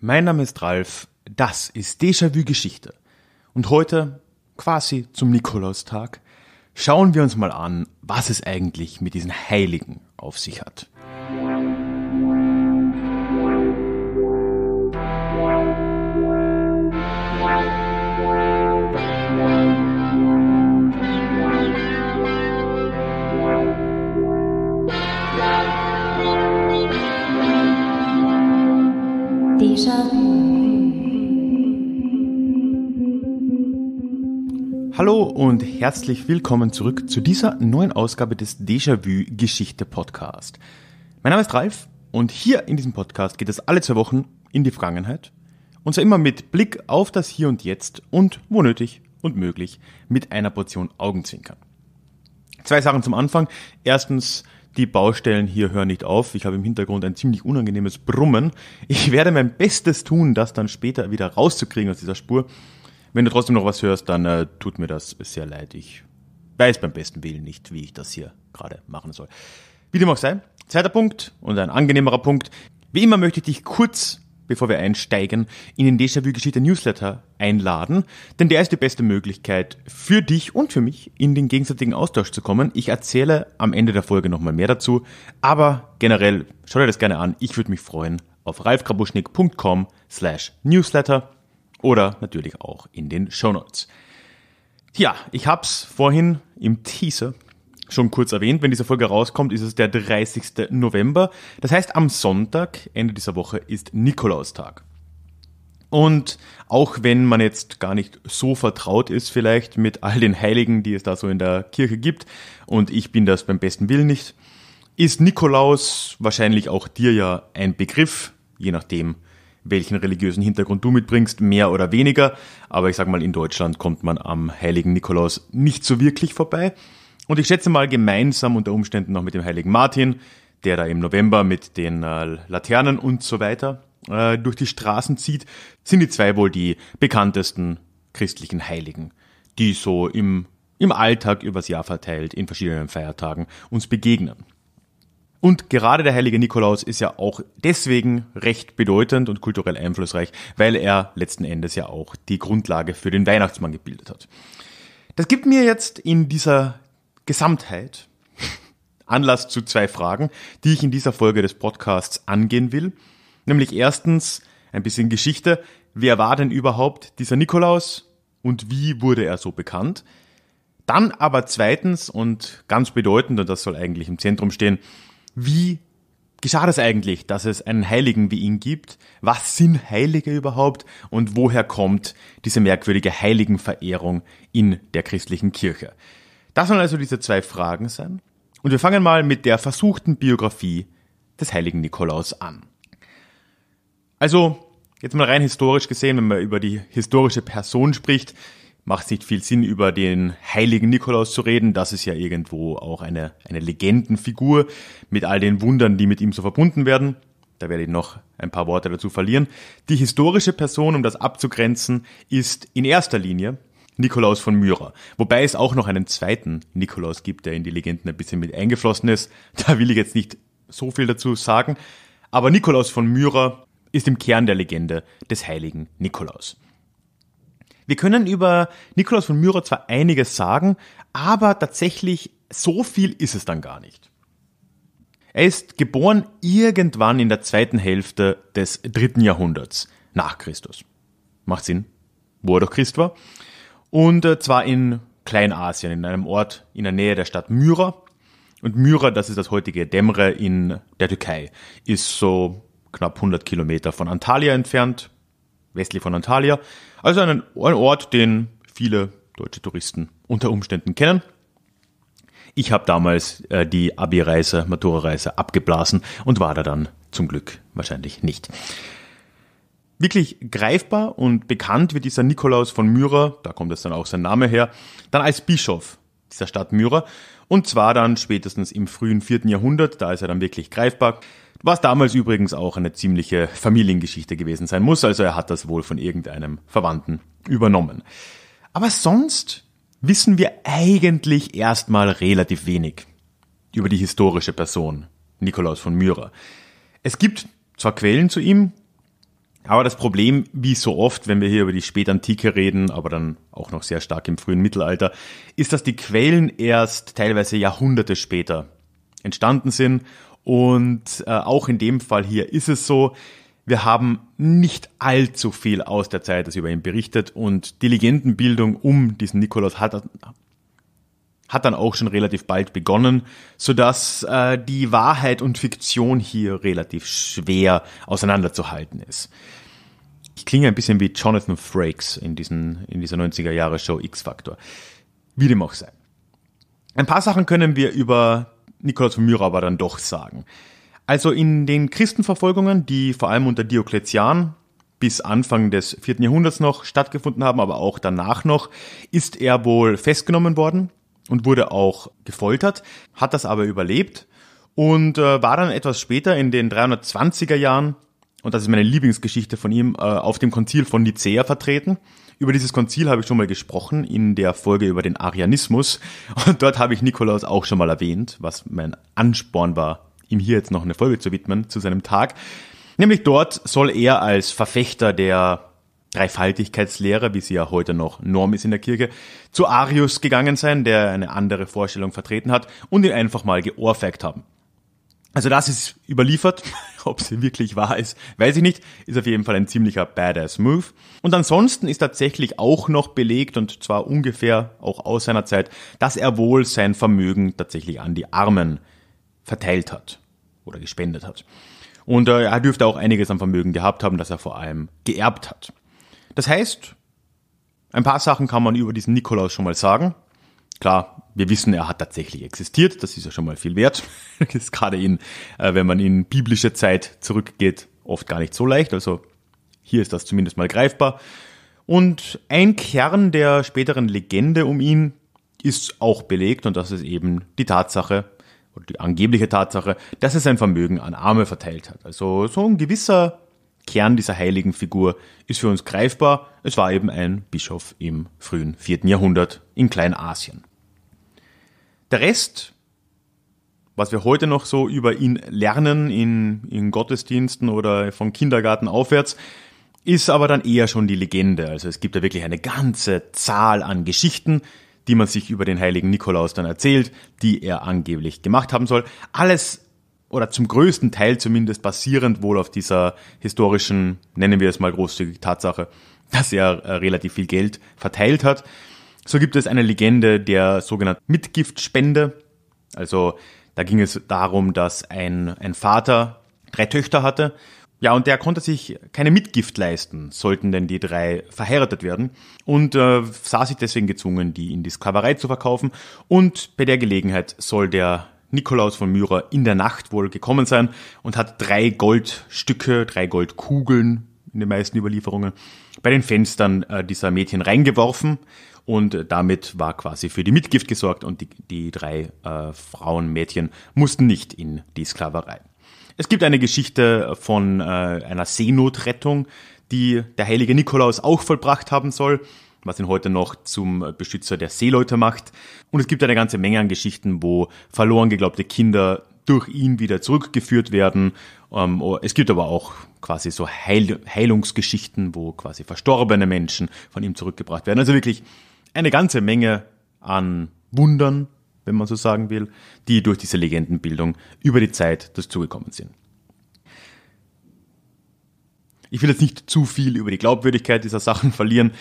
Mein Name ist Ralf, das ist Déjà-vu Geschichte. Und heute, quasi zum Nikolaustag, schauen wir uns mal an, was es eigentlich mit diesen Heiligen auf sich hat. Hallo und herzlich willkommen zurück zu dieser neuen Ausgabe des Déjà-vu Geschichte Podcast. Mein Name ist Ralf und hier in diesem Podcast geht es alle zwei Wochen in die Vergangenheit. Und zwar immer mit Blick auf das Hier und Jetzt und, wo nötig und möglich, mit einer Portion Augenzwinkern. Zwei Sachen zum Anfang. Erstens, die Baustellen hier hören nicht auf. Ich habe im Hintergrund ein ziemlich unangenehmes Brummen. Ich werde mein Bestes tun, das dann später wieder rauszukriegen aus dieser Spur. Wenn du trotzdem noch was hörst, dann äh, tut mir das sehr leid. Ich weiß beim besten Willen nicht, wie ich das hier gerade machen soll. Wie dem auch sei, zweiter Punkt und ein angenehmerer Punkt. Wie immer möchte ich dich kurz, bevor wir einsteigen, in den Déjà-vu-Geschichte Newsletter einladen, denn der ist die beste Möglichkeit für dich und für mich in den gegenseitigen Austausch zu kommen. Ich erzähle am Ende der Folge nochmal mehr dazu, aber generell schau dir das gerne an. Ich würde mich freuen auf ralfkrabuschnik.com slash newsletter oder natürlich auch in den Show Notes. Ja, ich es vorhin im Teaser schon kurz erwähnt. Wenn diese Folge rauskommt, ist es der 30. November. Das heißt, am Sonntag, Ende dieser Woche, ist Nikolaustag. Und auch wenn man jetzt gar nicht so vertraut ist vielleicht mit all den Heiligen, die es da so in der Kirche gibt, und ich bin das beim besten Willen nicht, ist Nikolaus wahrscheinlich auch dir ja ein Begriff, je nachdem, welchen religiösen Hintergrund du mitbringst, mehr oder weniger. Aber ich sag mal, in Deutschland kommt man am heiligen Nikolaus nicht so wirklich vorbei. Und ich schätze mal gemeinsam unter Umständen noch mit dem heiligen Martin, der da im November mit den äh, Laternen und so weiter äh, durch die Straßen zieht, sind die zwei wohl die bekanntesten christlichen Heiligen, die so im, im Alltag übers Jahr verteilt in verschiedenen Feiertagen uns begegnen. Und gerade der heilige Nikolaus ist ja auch deswegen recht bedeutend und kulturell einflussreich, weil er letzten Endes ja auch die Grundlage für den Weihnachtsmann gebildet hat. Das gibt mir jetzt in dieser Gesamtheit Anlass zu zwei Fragen, die ich in dieser Folge des Podcasts angehen will. Nämlich erstens ein bisschen Geschichte. Wer war denn überhaupt dieser Nikolaus und wie wurde er so bekannt? Dann aber zweitens und ganz bedeutend, und das soll eigentlich im Zentrum stehen, wie geschah das eigentlich, dass es einen Heiligen wie ihn gibt? Was sind Heilige überhaupt? Und woher kommt diese merkwürdige Heiligenverehrung in der christlichen Kirche? Das sollen also diese zwei Fragen sein. Und wir fangen mal mit der versuchten Biografie des heiligen Nikolaus an. Also, jetzt mal rein historisch gesehen, wenn man über die historische Person spricht, macht nicht viel Sinn, über den heiligen Nikolaus zu reden. Das ist ja irgendwo auch eine, eine Legendenfigur mit all den Wundern, die mit ihm so verbunden werden. Da werde ich noch ein paar Worte dazu verlieren. Die historische Person, um das abzugrenzen, ist in erster Linie Nikolaus von Myra. Wobei es auch noch einen zweiten Nikolaus gibt, der in die Legenden ein bisschen mit eingeflossen ist. Da will ich jetzt nicht so viel dazu sagen. Aber Nikolaus von Myra ist im Kern der Legende des heiligen Nikolaus. Wir können über Nikolaus von Myra zwar einiges sagen, aber tatsächlich so viel ist es dann gar nicht. Er ist geboren irgendwann in der zweiten Hälfte des dritten Jahrhunderts nach Christus. Macht Sinn, wo er doch Christ war. Und äh, zwar in Kleinasien, in einem Ort in der Nähe der Stadt Myra. Und Myra, das ist das heutige Demre in der Türkei, ist so knapp 100 Kilometer von Antalya entfernt, westlich von Antalya. Also ein Ort, den viele deutsche Touristen unter Umständen kennen. Ich habe damals äh, die Abi-Reise, Matura-Reise abgeblasen und war da dann zum Glück wahrscheinlich nicht. Wirklich greifbar und bekannt wird dieser Nikolaus von Myra, da kommt jetzt dann auch sein Name her, dann als Bischof dieser Stadt Myra und zwar dann spätestens im frühen 4. Jahrhundert, da ist er dann wirklich greifbar. Was damals übrigens auch eine ziemliche Familiengeschichte gewesen sein muss, also er hat das wohl von irgendeinem Verwandten übernommen. Aber sonst wissen wir eigentlich erstmal relativ wenig über die historische Person Nikolaus von Myra. Es gibt zwar Quellen zu ihm, aber das Problem, wie so oft, wenn wir hier über die Spätantike reden, aber dann auch noch sehr stark im frühen Mittelalter, ist, dass die Quellen erst teilweise Jahrhunderte später entstanden sind und äh, auch in dem Fall hier ist es so, wir haben nicht allzu viel aus der Zeit, das über ihn berichtet und die Legendenbildung um diesen Nikolaus hat, hat dann auch schon relativ bald begonnen, sodass äh, die Wahrheit und Fiktion hier relativ schwer auseinanderzuhalten ist. Ich klinge ein bisschen wie Jonathan Frakes in, diesen, in dieser 90er Jahre Show X Factor. Wie dem auch sei. Ein paar Sachen können wir über Nikolaus von Myra aber dann doch sagen. Also in den Christenverfolgungen, die vor allem unter Diokletian bis Anfang des vierten Jahrhunderts noch stattgefunden haben, aber auch danach noch, ist er wohl festgenommen worden und wurde auch gefoltert, hat das aber überlebt und äh, war dann etwas später in den 320er Jahren, und das ist meine Lieblingsgeschichte von ihm, äh, auf dem Konzil von Nicea vertreten über dieses Konzil habe ich schon mal gesprochen in der Folge über den Arianismus. Und dort habe ich Nikolaus auch schon mal erwähnt, was mein Ansporn war, ihm hier jetzt noch eine Folge zu widmen, zu seinem Tag. Nämlich dort soll er als Verfechter der Dreifaltigkeitslehre, wie sie ja heute noch Norm ist in der Kirche, zu Arius gegangen sein, der eine andere Vorstellung vertreten hat und ihn einfach mal geohrfeigt haben. Also das ist überliefert, ob sie wirklich wahr ist, weiß ich nicht, ist auf jeden Fall ein ziemlicher badass Move. Und ansonsten ist tatsächlich auch noch belegt, und zwar ungefähr auch aus seiner Zeit, dass er wohl sein Vermögen tatsächlich an die Armen verteilt hat oder gespendet hat. Und äh, er dürfte auch einiges an Vermögen gehabt haben, das er vor allem geerbt hat. Das heißt, ein paar Sachen kann man über diesen Nikolaus schon mal sagen. Klar, wir wissen, er hat tatsächlich existiert, das ist ja schon mal viel wert. Das ist gerade in, äh, wenn man in biblische Zeit zurückgeht, oft gar nicht so leicht. Also hier ist das zumindest mal greifbar. Und ein Kern der späteren Legende um ihn ist auch belegt und das ist eben die Tatsache, oder die angebliche Tatsache, dass er sein Vermögen an Arme verteilt hat. Also so ein gewisser Kern dieser heiligen Figur ist für uns greifbar. Es war eben ein Bischof im frühen 4. Jahrhundert in Kleinasien. Der Rest, was wir heute noch so über ihn lernen in, in Gottesdiensten oder vom Kindergarten aufwärts, ist aber dann eher schon die Legende. Also es gibt da wirklich eine ganze Zahl an Geschichten, die man sich über den heiligen Nikolaus dann erzählt, die er angeblich gemacht haben soll. Alles oder zum größten Teil zumindest basierend wohl auf dieser historischen, nennen wir es mal großzügig, Tatsache, dass er äh, relativ viel Geld verteilt hat so gibt es eine Legende der sogenannten Mitgiftspende. Also da ging es darum, dass ein, ein Vater drei Töchter hatte. Ja, und der konnte sich keine Mitgift leisten, sollten denn die drei verheiratet werden. Und äh, sah sich deswegen gezwungen, die in die Sklaverei zu verkaufen. Und bei der Gelegenheit soll der Nikolaus von Myra in der Nacht wohl gekommen sein und hat drei Goldstücke, drei Goldkugeln in den meisten Überlieferungen bei den Fenstern äh, dieser Mädchen reingeworfen und äh, damit war quasi für die Mitgift gesorgt und die, die drei äh, Mädchen mussten nicht in die Sklaverei. Es gibt eine Geschichte von äh, einer Seenotrettung, die der heilige Nikolaus auch vollbracht haben soll, was ihn heute noch zum Beschützer der Seeleute macht. Und es gibt eine ganze Menge an Geschichten, wo verloren geglaubte Kinder durch ihn wieder zurückgeführt werden. Ähm, oh, es gibt aber auch quasi so Heil Heilungsgeschichten, wo quasi verstorbene Menschen von ihm zurückgebracht werden. Also wirklich eine ganze Menge an Wundern, wenn man so sagen will, die durch diese Legendenbildung über die Zeit dazugekommen sind. Ich will jetzt nicht zu viel über die Glaubwürdigkeit dieser Sachen verlieren.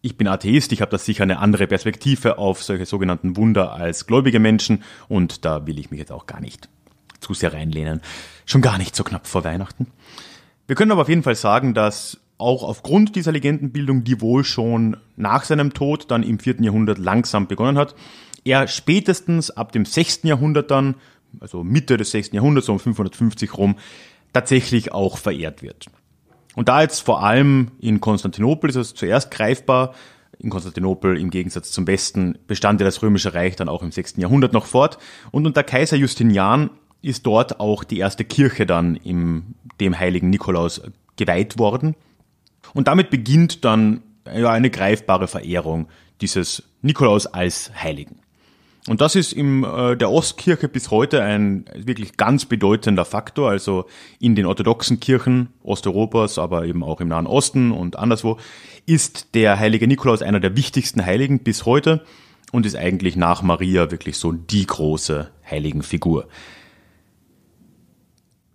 Ich bin Atheist, ich habe da sicher eine andere Perspektive auf solche sogenannten Wunder als gläubige Menschen und da will ich mich jetzt auch gar nicht zu sehr reinlehnen. Schon gar nicht so knapp vor Weihnachten. Wir können aber auf jeden Fall sagen, dass auch aufgrund dieser Legendenbildung, die wohl schon nach seinem Tod dann im 4. Jahrhundert langsam begonnen hat, er spätestens ab dem 6. Jahrhundert dann, also Mitte des 6. Jahrhunderts, so um 550 rum, tatsächlich auch verehrt wird. Und da jetzt vor allem in Konstantinopel ist es zuerst greifbar, in Konstantinopel im Gegensatz zum Westen bestand ja das Römische Reich dann auch im 6. Jahrhundert noch fort. Und unter Kaiser Justinian ist dort auch die erste Kirche dann im, dem heiligen Nikolaus geweiht worden. Und damit beginnt dann ja, eine greifbare Verehrung dieses Nikolaus als Heiligen. Und das ist in äh, der Ostkirche bis heute ein wirklich ganz bedeutender Faktor. Also in den orthodoxen Kirchen Osteuropas, aber eben auch im Nahen Osten und anderswo, ist der heilige Nikolaus einer der wichtigsten Heiligen bis heute und ist eigentlich nach Maria wirklich so die große Heiligenfigur.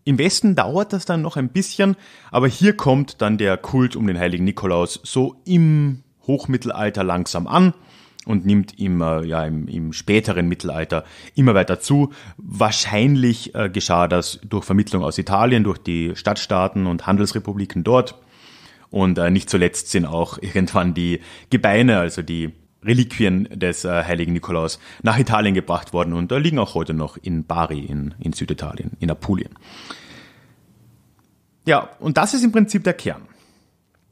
Im Westen dauert das dann noch ein bisschen, aber hier kommt dann der Kult um den heiligen Nikolaus so im Hochmittelalter langsam an und nimmt im, ja, im, im, späteren Mittelalter immer weiter zu. Wahrscheinlich äh, geschah das durch Vermittlung aus Italien, durch die Stadtstaaten und Handelsrepubliken dort. Und äh, nicht zuletzt sind auch irgendwann die Gebeine, also die Reliquien des äh, heiligen Nikolaus nach Italien gebracht worden und äh, liegen auch heute noch in Bari in, in Süditalien, in Apulien. Ja, und das ist im Prinzip der Kern.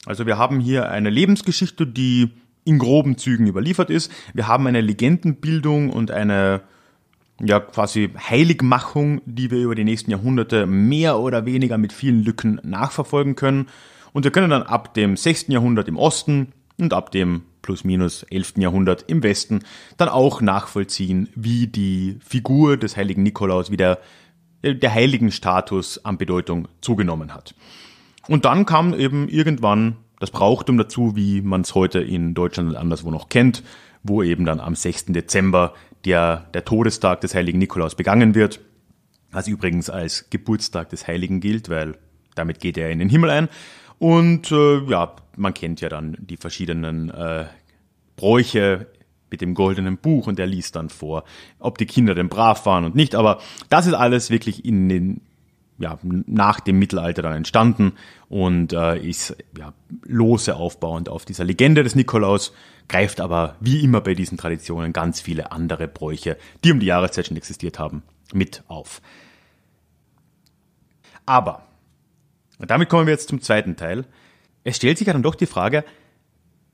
Also wir haben hier eine Lebensgeschichte, die in groben Zügen überliefert ist. Wir haben eine Legendenbildung und eine ja quasi Heiligmachung, die wir über die nächsten Jahrhunderte mehr oder weniger mit vielen Lücken nachverfolgen können. Und wir können dann ab dem 6. Jahrhundert im Osten und ab dem plus minus 11. Jahrhundert im Westen dann auch nachvollziehen, wie die Figur des heiligen Nikolaus wieder äh, der heiligen Status an Bedeutung zugenommen hat. Und dann kam eben irgendwann das Brauchtum dazu, wie man es heute in Deutschland und anderswo noch kennt, wo eben dann am 6. Dezember der, der Todestag des heiligen Nikolaus begangen wird, was übrigens als Geburtstag des Heiligen gilt, weil damit geht er in den Himmel ein. Und äh, ja, man kennt ja dann die verschiedenen äh, Bräuche mit dem goldenen Buch und der liest dann vor, ob die Kinder denn brav waren und nicht. Aber das ist alles wirklich in den ja, nach dem Mittelalter dann entstanden und äh, ist ja, lose aufbauend auf dieser Legende des Nikolaus, greift aber wie immer bei diesen Traditionen ganz viele andere Bräuche, die um die Jahreszeit schon existiert haben, mit auf. Aber und damit kommen wir jetzt zum zweiten Teil. Es stellt sich ja dann doch die Frage,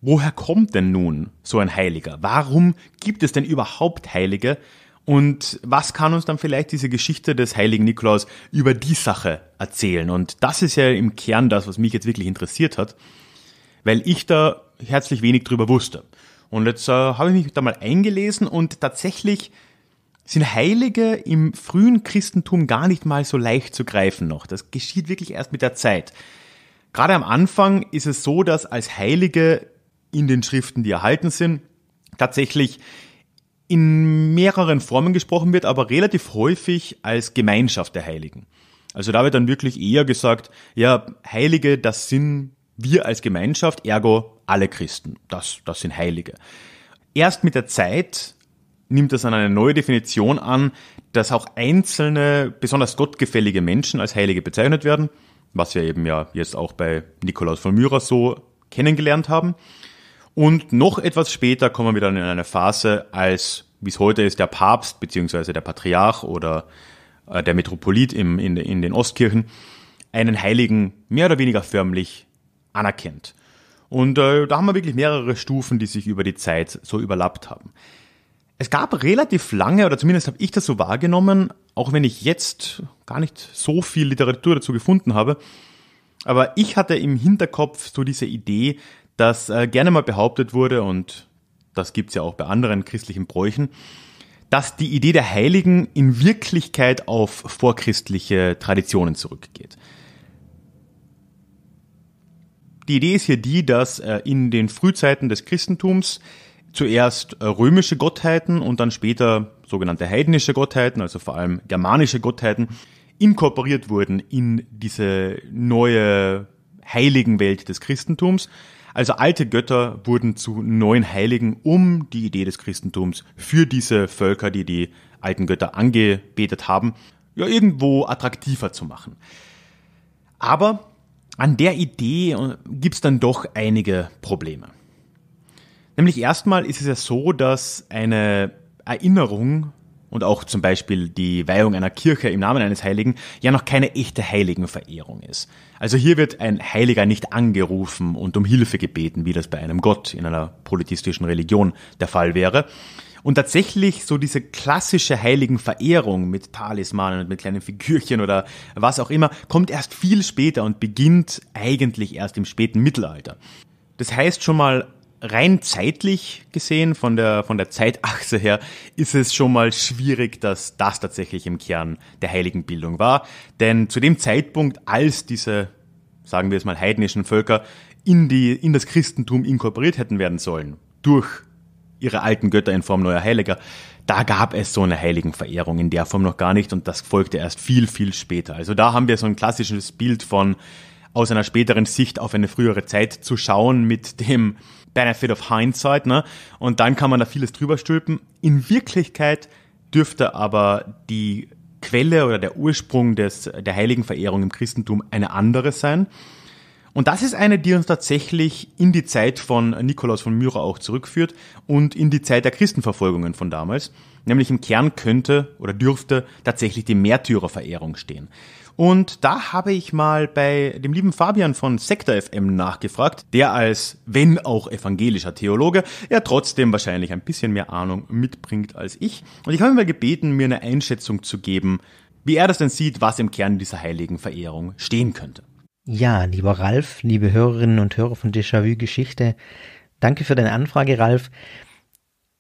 woher kommt denn nun so ein Heiliger? Warum gibt es denn überhaupt Heilige? Und was kann uns dann vielleicht diese Geschichte des heiligen Nikolaus über die Sache erzählen? Und das ist ja im Kern das, was mich jetzt wirklich interessiert hat, weil ich da herzlich wenig drüber wusste. Und jetzt äh, habe ich mich da mal eingelesen und tatsächlich sind Heilige im frühen Christentum gar nicht mal so leicht zu greifen noch. Das geschieht wirklich erst mit der Zeit. Gerade am Anfang ist es so, dass als Heilige in den Schriften, die erhalten sind, tatsächlich in mehreren Formen gesprochen wird, aber relativ häufig als Gemeinschaft der Heiligen. Also da wird dann wirklich eher gesagt, ja, Heilige, das sind wir als Gemeinschaft, ergo alle Christen, das, das sind Heilige. Erst mit der Zeit nimmt das dann eine neue Definition an, dass auch einzelne, besonders gottgefällige Menschen als Heilige bezeichnet werden, was wir eben ja jetzt auch bei Nikolaus von Myra so kennengelernt haben. Und noch etwas später kommen wir dann in eine Phase, als, wie es heute ist, der Papst bzw. der Patriarch oder äh, der Metropolit im, in, in den Ostkirchen einen Heiligen mehr oder weniger förmlich anerkennt. Und äh, da haben wir wirklich mehrere Stufen, die sich über die Zeit so überlappt haben. Es gab relativ lange, oder zumindest habe ich das so wahrgenommen, auch wenn ich jetzt gar nicht so viel Literatur dazu gefunden habe, aber ich hatte im Hinterkopf so diese Idee, dass äh, gerne mal behauptet wurde, und das gibt es ja auch bei anderen christlichen Bräuchen, dass die Idee der Heiligen in Wirklichkeit auf vorchristliche Traditionen zurückgeht. Die Idee ist hier die, dass äh, in den Frühzeiten des Christentums zuerst äh, römische Gottheiten und dann später sogenannte heidnische Gottheiten, also vor allem germanische Gottheiten, inkorporiert wurden in diese neue Heiligenwelt des Christentums. Also alte Götter wurden zu neuen Heiligen, um die Idee des Christentums für diese Völker, die die alten Götter angebetet haben, ja irgendwo attraktiver zu machen. Aber an der Idee äh, gibt's dann doch einige Probleme. Nämlich erstmal ist es ja so, dass eine Erinnerung und auch zum Beispiel die Weihung einer Kirche im Namen eines Heiligen ja noch keine echte Heiligenverehrung ist. Also hier wird ein Heiliger nicht angerufen und um Hilfe gebeten, wie das bei einem Gott in einer politistischen Religion der Fall wäre. Und tatsächlich so diese klassische Heiligenverehrung mit Talismanen und mit kleinen Figürchen oder was auch immer, kommt erst viel später und beginnt eigentlich erst im späten Mittelalter. Das heißt schon mal rein zeitlich gesehen, von der, von der Zeitachse her, ist es schon mal schwierig, dass das tatsächlich im Kern der Heiligenbildung war. Denn zu dem Zeitpunkt, als diese, sagen wir es mal, heidnischen Völker in, die, in das Christentum inkorporiert hätten werden sollen, durch ihre alten Götter in Form neuer Heiliger, da gab es so eine Heiligenverehrung in der Form noch gar nicht und das folgte erst viel, viel später. Also da haben wir so ein klassisches Bild von aus einer späteren Sicht auf eine frühere Zeit zu schauen mit dem Benefit of Hindsight, ne? Und dann kann man da vieles drüber stülpen. In Wirklichkeit dürfte aber die Quelle oder der Ursprung des, der heiligen Verehrung im Christentum eine andere sein. Und das ist eine, die uns tatsächlich in die Zeit von Nikolaus von Myra auch zurückführt und in die Zeit der Christenverfolgungen von damals. Nämlich im Kern könnte oder dürfte tatsächlich die Märtyrerverehrung stehen. Und da habe ich mal bei dem lieben Fabian von Sektor FM nachgefragt, der als, wenn auch evangelischer Theologe, ja trotzdem wahrscheinlich ein bisschen mehr Ahnung mitbringt als ich. Und ich habe ihn mal gebeten, mir eine Einschätzung zu geben, wie er das denn sieht, was im Kern dieser heiligen Verehrung stehen könnte. Ja, lieber Ralf, liebe Hörerinnen und Hörer von Déjà-vu Geschichte, danke für deine Anfrage, Ralf.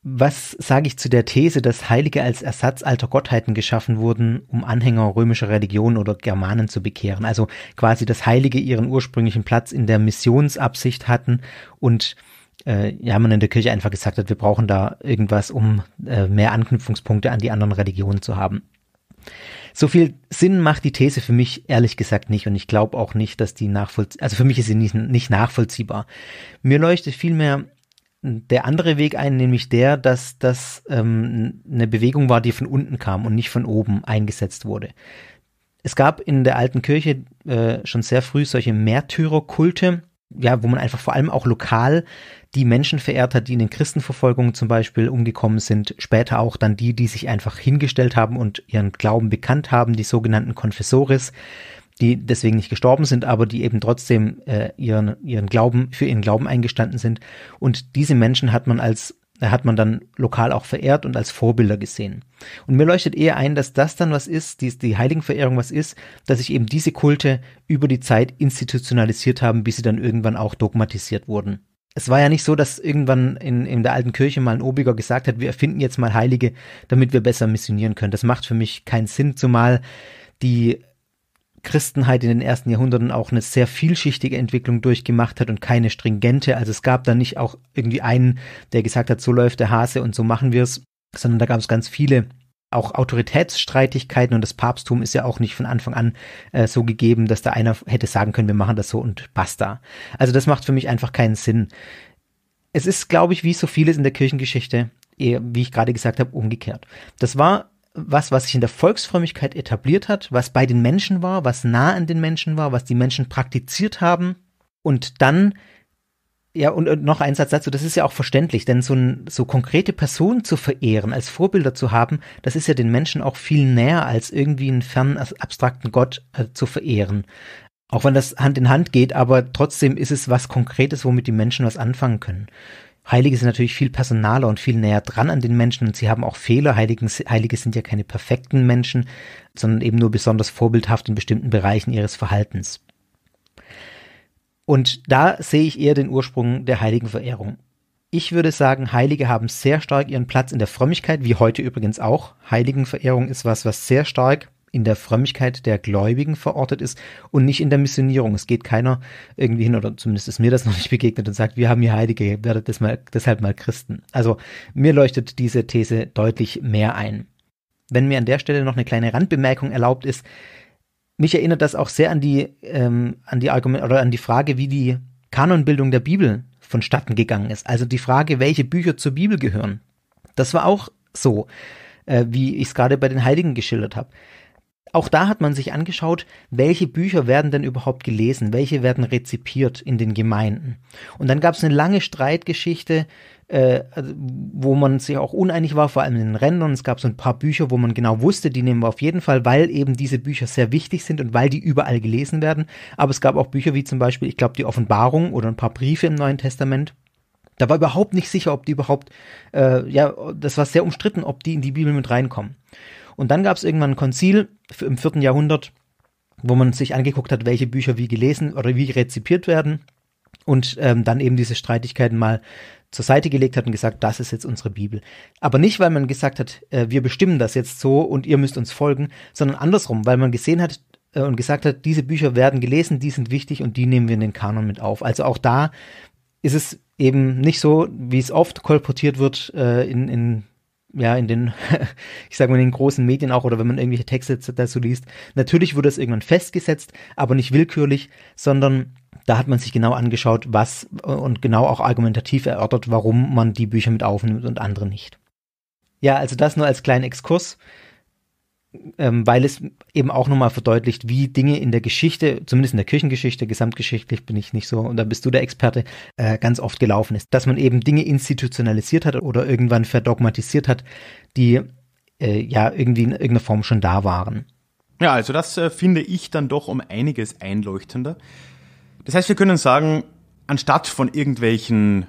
Was sage ich zu der These, dass Heilige als Ersatz alter Gottheiten geschaffen wurden, um Anhänger römischer Religion oder Germanen zu bekehren? Also quasi, dass Heilige ihren ursprünglichen Platz in der Missionsabsicht hatten und äh, ja, man in der Kirche einfach gesagt hat, wir brauchen da irgendwas, um äh, mehr Anknüpfungspunkte an die anderen Religionen zu haben. So viel Sinn macht die These für mich ehrlich gesagt nicht und ich glaube auch nicht, dass die nachvollziehbar, also für mich ist sie nicht, nicht nachvollziehbar. Mir leuchtet vielmehr der andere Weg ein, nämlich der, dass das ähm, eine Bewegung war, die von unten kam und nicht von oben eingesetzt wurde. Es gab in der alten Kirche äh, schon sehr früh solche Märtyrerkulte, ja, wo man einfach vor allem auch lokal die Menschen verehrt hat, die in den Christenverfolgungen zum Beispiel umgekommen sind, später auch dann die, die sich einfach hingestellt haben und ihren Glauben bekannt haben, die sogenannten Confessores die deswegen nicht gestorben sind, aber die eben trotzdem äh, ihren, ihren Glauben, für ihren Glauben eingestanden sind. Und diese Menschen hat man als hat man dann lokal auch verehrt und als Vorbilder gesehen. Und mir leuchtet eher ein, dass das dann was ist, die, die Heiligenverehrung was ist, dass sich eben diese Kulte über die Zeit institutionalisiert haben, bis sie dann irgendwann auch dogmatisiert wurden. Es war ja nicht so, dass irgendwann in, in der alten Kirche mal ein Obiger gesagt hat, wir erfinden jetzt mal Heilige, damit wir besser missionieren können. Das macht für mich keinen Sinn, zumal die Christenheit in den ersten Jahrhunderten auch eine sehr vielschichtige Entwicklung durchgemacht hat und keine stringente. Also es gab da nicht auch irgendwie einen, der gesagt hat, so läuft der Hase und so machen wir es, sondern da gab es ganz viele auch Autoritätsstreitigkeiten und das Papsttum ist ja auch nicht von Anfang an äh, so gegeben, dass da einer hätte sagen können, wir machen das so und basta. Also das macht für mich einfach keinen Sinn. Es ist, glaube ich, wie so vieles in der Kirchengeschichte, eher, wie ich gerade gesagt habe, umgekehrt. Das war was, was sich in der Volksfrömmigkeit etabliert hat, was bei den Menschen war, was nah an den Menschen war, was die Menschen praktiziert haben. Und dann, ja, und, und noch ein Satz dazu, das ist ja auch verständlich, denn so, ein, so konkrete Personen zu verehren, als Vorbilder zu haben, das ist ja den Menschen auch viel näher, als irgendwie einen fernen, abstrakten Gott äh, zu verehren. Auch wenn das Hand in Hand geht, aber trotzdem ist es was Konkretes, womit die Menschen was anfangen können. Heilige sind natürlich viel personaler und viel näher dran an den Menschen und sie haben auch Fehler. Heiligen, Heilige sind ja keine perfekten Menschen, sondern eben nur besonders vorbildhaft in bestimmten Bereichen ihres Verhaltens. Und da sehe ich eher den Ursprung der Heiligenverehrung. Ich würde sagen, Heilige haben sehr stark ihren Platz in der Frömmigkeit, wie heute übrigens auch. Heiligenverehrung ist was, was sehr stark in der Frömmigkeit der Gläubigen verortet ist und nicht in der Missionierung. Es geht keiner irgendwie hin, oder zumindest ist mir das noch nicht begegnet und sagt, wir haben hier Heilige, werdet mal, deshalb mal Christen. Also mir leuchtet diese These deutlich mehr ein. Wenn mir an der Stelle noch eine kleine Randbemerkung erlaubt ist, mich erinnert das auch sehr an die, ähm, an die Argument oder an die Frage, wie die Kanonbildung der Bibel vonstatten gegangen ist. Also die Frage, welche Bücher zur Bibel gehören. Das war auch so, äh, wie ich es gerade bei den Heiligen geschildert habe auch da hat man sich angeschaut, welche Bücher werden denn überhaupt gelesen, welche werden rezipiert in den Gemeinden. Und dann gab es eine lange Streitgeschichte, äh, also, wo man sich auch uneinig war, vor allem in den Rändern. Es gab so ein paar Bücher, wo man genau wusste, die nehmen wir auf jeden Fall, weil eben diese Bücher sehr wichtig sind und weil die überall gelesen werden. Aber es gab auch Bücher wie zum Beispiel, ich glaube, die Offenbarung oder ein paar Briefe im Neuen Testament, da war überhaupt nicht sicher, ob die überhaupt, äh, ja, das war sehr umstritten, ob die in die Bibel mit reinkommen. Und dann gab es irgendwann ein Konzil im vierten Jahrhundert, wo man sich angeguckt hat, welche Bücher wie gelesen oder wie rezipiert werden und ähm, dann eben diese Streitigkeiten mal zur Seite gelegt hat und gesagt, das ist jetzt unsere Bibel. Aber nicht, weil man gesagt hat, äh, wir bestimmen das jetzt so und ihr müsst uns folgen, sondern andersrum, weil man gesehen hat äh, und gesagt hat, diese Bücher werden gelesen, die sind wichtig und die nehmen wir in den Kanon mit auf. Also auch da ist es eben nicht so, wie es oft kolportiert wird äh, in, in ja, in den, ich sag mal, in den großen Medien auch oder wenn man irgendwelche Texte dazu liest, natürlich wurde es irgendwann festgesetzt, aber nicht willkürlich, sondern da hat man sich genau angeschaut, was äh, und genau auch argumentativ erörtert, warum man die Bücher mit aufnimmt und andere nicht. Ja, also das nur als kleinen Exkurs ähm, weil es eben auch nochmal verdeutlicht, wie Dinge in der Geschichte, zumindest in der Kirchengeschichte, gesamtgeschichtlich bin ich nicht so, und da bist du der Experte, äh, ganz oft gelaufen ist. Dass man eben Dinge institutionalisiert hat oder irgendwann verdogmatisiert hat, die äh, ja irgendwie in irgendeiner Form schon da waren. Ja, also das äh, finde ich dann doch um einiges einleuchtender. Das heißt, wir können sagen, anstatt von irgendwelchen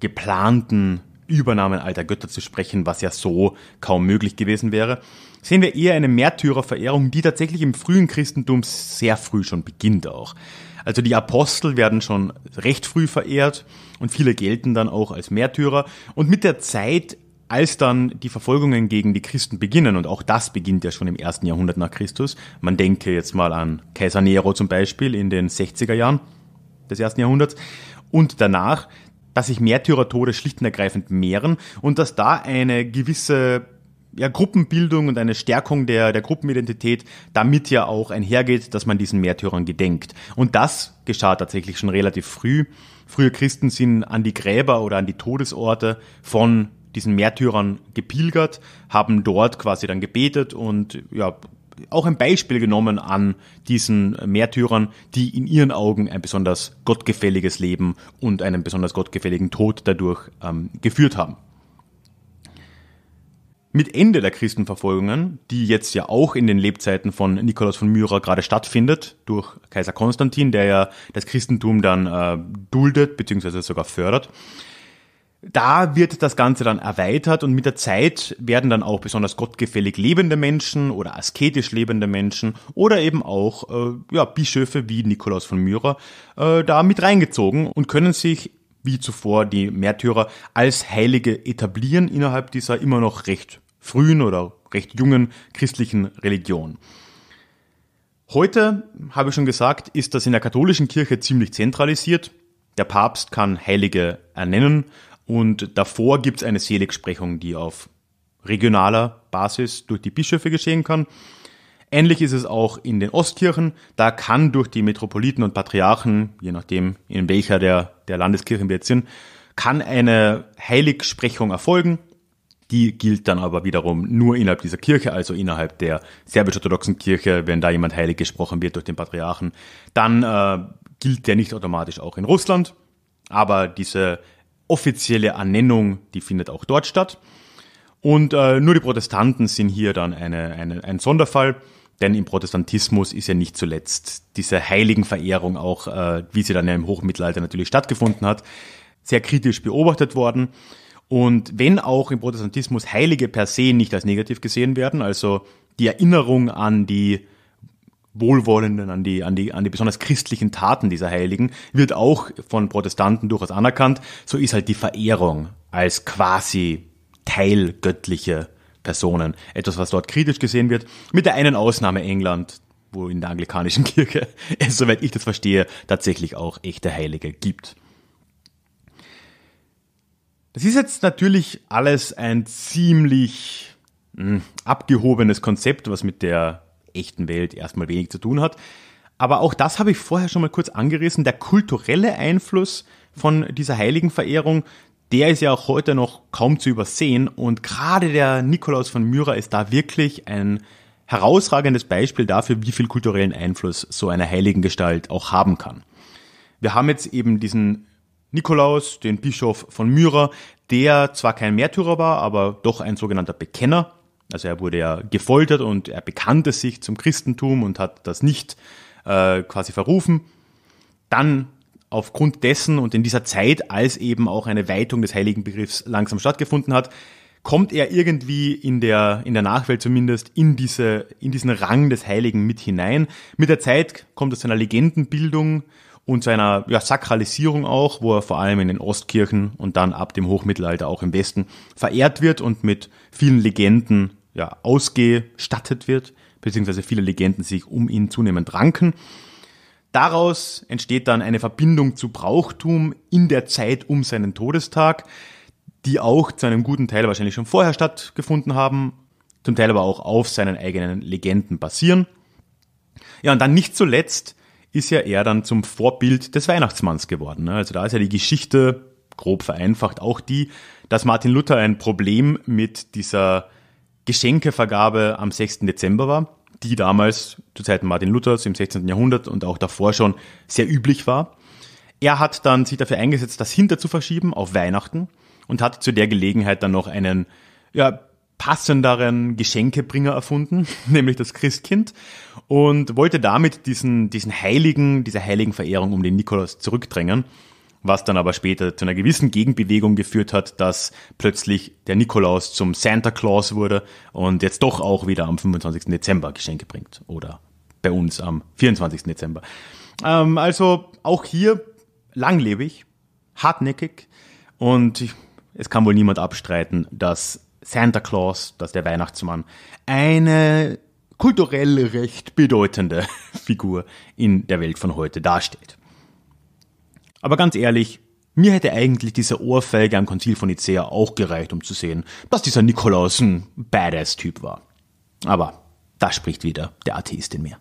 geplanten Übernahmen alter Götter zu sprechen, was ja so kaum möglich gewesen wäre, sehen wir eher eine Märtyrerverehrung, die tatsächlich im frühen Christentum sehr früh schon beginnt auch. Also die Apostel werden schon recht früh verehrt und viele gelten dann auch als Märtyrer. Und mit der Zeit, als dann die Verfolgungen gegen die Christen beginnen, und auch das beginnt ja schon im ersten Jahrhundert nach Christus, man denke jetzt mal an Kaiser Nero zum Beispiel in den 60er Jahren des ersten Jahrhunderts und danach, dass sich Märtyrertode schlicht und ergreifend mehren und dass da eine gewisse ja, Gruppenbildung und eine Stärkung der, der Gruppenidentität damit ja auch einhergeht, dass man diesen Märtyrern gedenkt. Und das geschah tatsächlich schon relativ früh. Frühe Christen sind an die Gräber oder an die Todesorte von diesen Märtyrern gepilgert, haben dort quasi dann gebetet und ja, auch ein Beispiel genommen an diesen Märtyrern, die in ihren Augen ein besonders gottgefälliges Leben und einen besonders gottgefälligen Tod dadurch ähm, geführt haben. Mit Ende der Christenverfolgungen, die jetzt ja auch in den Lebzeiten von Nikolaus von Myra gerade stattfindet, durch Kaiser Konstantin, der ja das Christentum dann äh, duldet bzw. sogar fördert, da wird das Ganze dann erweitert und mit der Zeit werden dann auch besonders gottgefällig lebende Menschen oder asketisch lebende Menschen oder eben auch äh, ja, Bischöfe wie Nikolaus von Myra äh, da mit reingezogen und können sich wie zuvor die Märtyrer als Heilige etablieren innerhalb dieser immer noch recht frühen oder recht jungen christlichen Religion. Heute, habe ich schon gesagt, ist das in der katholischen Kirche ziemlich zentralisiert. Der Papst kann Heilige ernennen und davor gibt es eine Seligsprechung, die auf regionaler Basis durch die Bischöfe geschehen kann. Ähnlich ist es auch in den Ostkirchen. Da kann durch die Metropoliten und Patriarchen, je nachdem in welcher der, der Landeskirchen wir jetzt sind, kann eine Heiligsprechung erfolgen die gilt dann aber wiederum nur innerhalb dieser Kirche, also innerhalb der serbisch-orthodoxen Kirche, wenn da jemand heilig gesprochen wird durch den Patriarchen, dann äh, gilt der nicht automatisch auch in Russland. Aber diese offizielle Ernennung, die findet auch dort statt. Und äh, nur die Protestanten sind hier dann eine, eine, ein Sonderfall, denn im Protestantismus ist ja nicht zuletzt diese Heiligenverehrung auch, äh, wie sie dann ja im Hochmittelalter natürlich stattgefunden hat, sehr kritisch beobachtet worden. Und wenn auch im Protestantismus Heilige per se nicht als negativ gesehen werden, also die Erinnerung an die wohlwollenden, an die, an die, an die besonders christlichen Taten dieser Heiligen, wird auch von Protestanten durchaus anerkannt. So ist halt die Verehrung als quasi teilgöttliche Personen etwas, was dort kritisch gesehen wird, mit der einen Ausnahme England, wo in der anglikanischen Kirche, soweit ich das verstehe, tatsächlich auch echte Heilige gibt. Das ist jetzt natürlich alles ein ziemlich mh, hm, abgehobenes Konzept, was mit der echten Welt erstmal wenig zu tun hat. Aber auch das habe ich vorher schon mal kurz angerissen. Der kulturelle Einfluss von dieser Heiligenverehrung, der ist ja auch heute noch kaum zu übersehen. Und gerade der Nikolaus von Myra ist da wirklich ein herausragendes Beispiel dafür, wie viel kulturellen Einfluss so eine Heiligengestalt auch haben kann. Wir haben jetzt eben diesen Nikolaus, den Bischof von Myra, der zwar kein Märtyrer war, aber doch ein sogenannter Bekenner. Also er wurde ja gefoltert und er bekannte sich zum Christentum und hat das nicht äh, quasi verrufen. Dann aufgrund dessen und in dieser Zeit, als eben auch eine Weitung des heiligen Begriffs langsam stattgefunden hat, kommt er irgendwie in der, in der Nachwelt zumindest in, diese, in diesen Rang des Heiligen mit hinein. Mit der Zeit kommt es zu einer Legendenbildung, und seiner ja, Sakralisierung auch, wo er vor allem in den Ostkirchen und dann ab dem Hochmittelalter auch im Westen verehrt wird und mit vielen Legenden ja, ausgestattet wird, beziehungsweise viele Legenden sich um ihn zunehmend ranken. Daraus entsteht dann eine Verbindung zu Brauchtum in der Zeit um seinen Todestag, die auch zu einem guten Teil wahrscheinlich schon vorher stattgefunden haben, zum Teil aber auch auf seinen eigenen Legenden basieren. Ja, und dann nicht zuletzt ist ja er dann zum Vorbild des Weihnachtsmanns geworden. Ne? Also da ist ja die Geschichte grob vereinfacht auch die, dass Martin Luther ein Problem mit dieser Geschenkevergabe am 6. Dezember war, die damals zu Zeiten Martin Luthers im 16. Jahrhundert und auch davor schon sehr üblich war. Er hat dann sich dafür eingesetzt, das hinter zu verschieben auf Weihnachten und hat zu der Gelegenheit dann noch einen ja, passenderen Geschenkebringer erfunden, nämlich das Christkind und wollte damit diesen, diesen heiligen, dieser heiligen Verehrung um den Nikolaus zurückdrängen, was dann aber später zu einer gewissen Gegenbewegung geführt hat, dass plötzlich der Nikolaus zum Santa Claus wurde und jetzt doch auch wieder am 25. Dezember Geschenke bringt oder bei uns am 24. Dezember. Ähm, also auch hier langlebig, hartnäckig und ich, es kann wohl niemand abstreiten, dass Santa Claus, dass der Weihnachtsmann, eine kulturell recht bedeutende Figur in der Welt von heute darstellt. Aber ganz ehrlich, mir hätte eigentlich dieser Ohrfeige am Konzil von Nicea auch gereicht, um zu sehen, dass dieser Nikolaus ein Badass-Typ war. Aber da spricht wieder der Atheist in mir.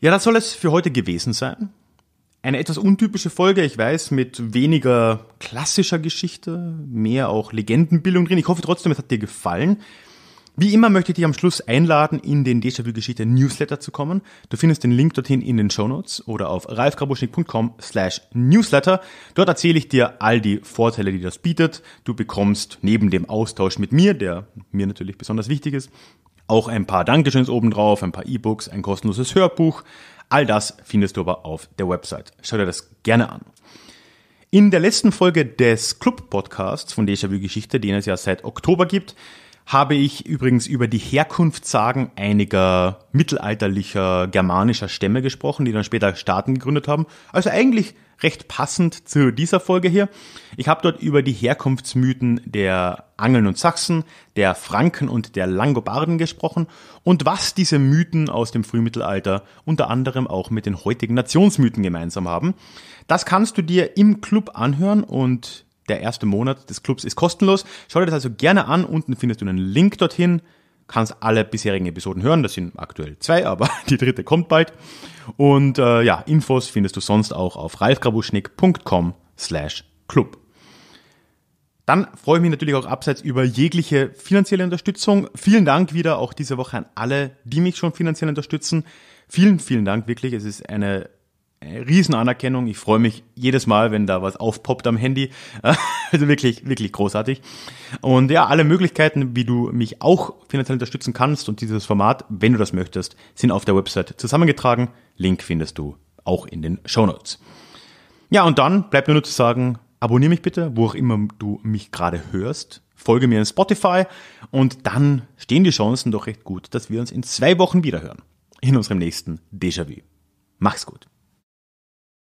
Ja, das soll es für heute gewesen sein. Eine etwas untypische Folge, ich weiß, mit weniger klassischer Geschichte, mehr auch Legendenbildung drin. Ich hoffe trotzdem, es hat dir gefallen. Wie immer möchte ich dich am Schluss einladen, in den Déjà-vu-Geschichte Newsletter zu kommen. Du findest den Link dorthin in den Show Notes oder auf ralfgrabuschnick.com slash newsletter. Dort erzähle ich dir all die Vorteile, die das bietet. Du bekommst neben dem Austausch mit mir, der mir natürlich besonders wichtig ist, auch ein paar Dankeschöns obendrauf, ein paar E-Books, ein kostenloses Hörbuch. All das findest du aber auf der Website. Schau dir das gerne an. In der letzten Folge des Club-Podcasts von Déjà-vu-Geschichte, den es ja seit Oktober gibt, habe ich übrigens über die Herkunftssagen einiger mittelalterlicher germanischer Stämme gesprochen, die dann später Staaten gegründet haben. Also eigentlich recht passend zu dieser Folge hier. Ich habe dort über die Herkunftsmythen der Angeln und Sachsen, der Franken und der Langobarden gesprochen und was diese Mythen aus dem Frühmittelalter unter anderem auch mit den heutigen Nationsmythen gemeinsam haben. Das kannst du dir im Club anhören und der erste Monat des Clubs ist kostenlos. Schau dir das also gerne an. Unten findest du einen Link dorthin. Kannst alle bisherigen Episoden hören. Das sind aktuell zwei, aber die dritte kommt bald. Und äh, ja, Infos findest du sonst auch auf ralfgrabuschnick.com slash club. Dann freue ich mich natürlich auch abseits über jegliche finanzielle Unterstützung. Vielen Dank wieder auch diese Woche an alle, die mich schon finanziell unterstützen. Vielen, vielen Dank wirklich. Es ist eine äh, Riesenanerkennung. Ich freue mich jedes Mal, wenn da was aufpoppt am Handy. Also wirklich, wirklich großartig. Und ja, alle Möglichkeiten, wie du mich auch finanziell unterstützen kannst und dieses Format, wenn du das möchtest, sind auf der Website zusammengetragen. Link findest du auch in den Show Notes. Ja, und dann bleibt mir nur zu sagen, abonniere mich bitte, wo auch immer du mich gerade hörst. Folge mir in Spotify und dann stehen die Chancen doch recht gut, dass wir uns in zwei Wochen wiederhören. In unserem nächsten Déjà-vu. Mach's gut.